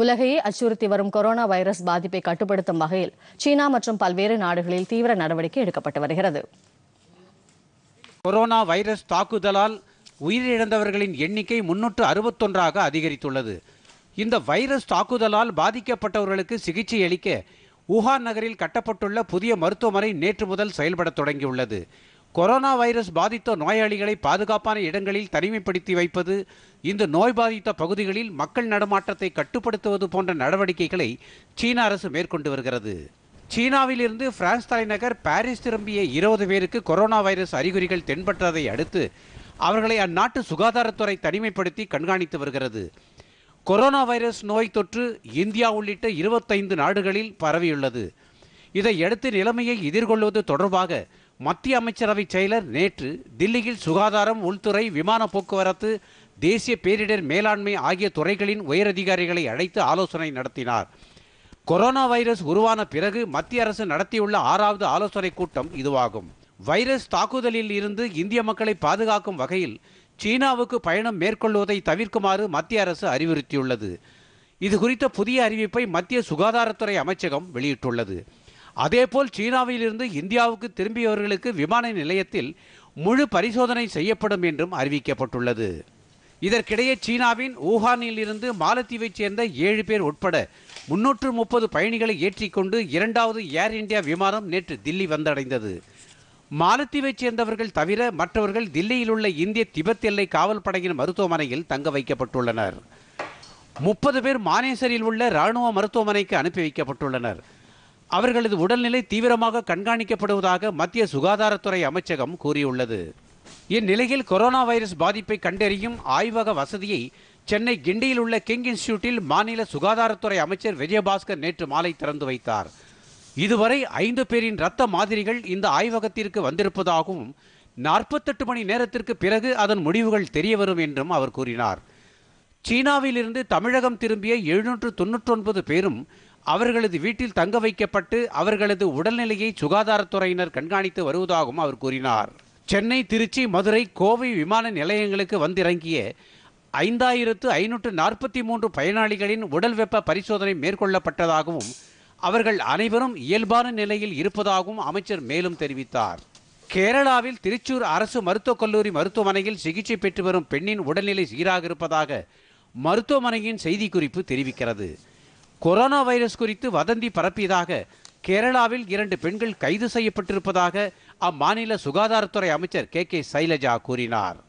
உலகையே அச்சுறுத்தி வரும் கொரோனா வைரஸ் பாதிப்பை கட்டுப்படுத்தும் வகையில் சீனா மற்றும் பல்வேறு நாடுகளில் தீவிர நடவடிக்கை எடுக்கப்பட்டு வருகிறது கொரோனா வைரஸ் தாக்குதலால் உயிரிழந்தவர்களின் எண்ணிக்கை முன்னூற்று அறுபத்தொன்றாக அதிகரித்துள்ளது இந்த வைரஸ் தாக்குதலால் பாதிக்கப்பட்டவர்களுக்கு சிகிச்சை அளிக்க உஹான் நகரில் கட்டப்பட்டுள்ள புதிய மருத்துவமனை நேற்று முதல் செயல்பட தொடங்கியுள்ளது கொரோனா வைரஸ் பாதித்த நோயாளிகளை பாதுகாப்பான இடங்களில் தனிமைப்படுத்தி வைப்பது இந்த நோய் பாதித்த பகுதிகளில் மக்கள் நடமாட்டத்தை கட்டுப்படுத்துவது போன்ற நடவடிக்கைகளை சீன அரசு மேற்கொண்டு வருகிறது சீனாவிலிருந்து பிரான்ஸ் தலைநகர் பாரிஸ் திரும்பிய இருபது பேருக்கு கொரோனா வைரஸ் அறிகுறிகள் தென்பட்டதை அடுத்து அவர்களை அந்நாட்டு சுகாதாரத்துறை தனிமைப்படுத்தி கண்காணித்து வருகிறது கொரோனா வைரஸ் நோய் தொற்று இந்தியா உள்ளிட்ட இருபத்தைந்து நாடுகளில் பரவியுள்ளது இதையடுத்து நிலைமையை எதிர்கொள்வது தொடர்பாக மத்திய அமைச்சரவை செயலர் நேற்று தில்லியில் சுகாதாரம் உள்துறை விமான போக்குவரத்து தேசிய பேரிடர் மேலாண்மை ஆகிய துறைகளின் உயரதிகாரிகளை அழைத்து ஆலோசனை நடத்தினார் கொரோனா வைரஸ் உருவான பிறகு மத்திய அரசு நடத்தியுள்ள ஆறாவது ஆலோசனை கூட்டம் இதுவாகும் வைரஸ் தாக்குதலில் இருந்து இந்திய மக்களை பாதுகாக்கும் வகையில் சீனாவுக்கு பயணம் மேற்கொள்வதை தவிர்க்குமாறு மத்திய அரசு அறிவுறுத்தியுள்ளது இது குறித்த புதிய அறிவிப்பை மத்திய சுகாதாரத்துறை அமைச்சகம் வெளியிட்டுள்ளது அதேபோல் சீனாவிலிருந்து இந்தியாவுக்கு திரும்பியவர்களுக்கு விமான நிலையத்தில் முழு பரிசோதனை செய்யப்படும் என்றும் அறிவிக்கப்பட்டுள்ளது இதற்கிடையே சீனாவின் ஊஹானில் இருந்து மாலத்தீவை சேர்ந்த ஏழு பேர் உட்பட முன்னூற்று முப்பது பயணிகளை ஏற்றிக்கொண்டு இரண்டாவது ஏர் இந்தியா விமானம் நேற்று தில்லி வந்தடைந்தது மாலத்தீவை சேர்ந்தவர்கள் தவிர மற்றவர்கள் தில்லியில் உள்ள இந்திய திபெத் எல்லை காவல் படையின் மருத்துவமனையில் தங்க வைக்கப்பட்டுள்ளனர் முப்பது பேர் மானேசரில் உள்ள இராணுவ மருத்துவமனைக்கு அனுப்பி வைக்கப்பட்டுள்ளனர் அவர்களது உடல்நிலை தீவிரமாக கண்காணிக்கப்படுவதாக மத்திய சுகாதாரத்துறை அமைச்சகம் கூறியுள்ளது இந்நிலையில் கொரோனா வைரஸ் பாதிப்பை கண்டறியும் ஆய்வக வசதியை சென்னை கிண்டியில் உள்ள கிங் இன்ஸ்டியூட்டில் மாநில சுகாதாரத்துறை அமைச்சர் விஜயபாஸ்கர் நேற்று மாலை திறந்து வைத்தார் இதுவரை ஐந்து பேரின் இரத்த மாதிரிகள் இந்த ஆய்வகத்திற்கு வந்திருப்பதாகவும் நாற்பத்தெட்டு மணி நேரத்திற்கு பிறகு அதன் முடிவுகள் தெரியவரும் என்றும் அவர் கூறினார் சீனாவிலிருந்து தமிழகம் திரும்பிய எழுநூற்று ஒன்பது பேரும் அவர்களது வீட்டில் தங்க வைக்கப்பட்டு அவர்களது உடல்நிலையை சுகாதாரத்துறையினர் கண்காணித்து வருவதாகவும் அவர் கூறினார் சென்னை திருச்சி மதுரை கோவை விமான நிலையங்களுக்கு வந்திறங்கிய ஐந்தாயிரத்து ஐநூற்று நாற்பத்தி மூன்று பயனாளிகளின் உடல் வெப்ப பரிசோதனை மேற்கொள்ளப்பட்டதாகவும் அவர்கள் அனைவரும் இயல்பான நிலையில் இருப்பதாகவும் அமைச்சர் மேலும் தெரிவித்தார் கேரளாவில் திருச்சூர் அரசு மருத்துவக் கல்லூரி மருத்துவமனையில் சிகிச்சை பெற்று வரும் பெண்ணின் உடல்நிலை சீராக இருப்பதாக மருத்துவமனையின் செய்திக்குறிப்பு தெரிவிக்கிறது கொரோனா வைரஸ் குறித்து வதந்தி பரப்பியதாக கேரளாவில் இரண்டு பெண்கள் கைது செய்யப்பட்டிருப்பதாக அம்மாநில சுகாதாரத்துறை அமைச்சர் கே கே சைலஜா கூறினார்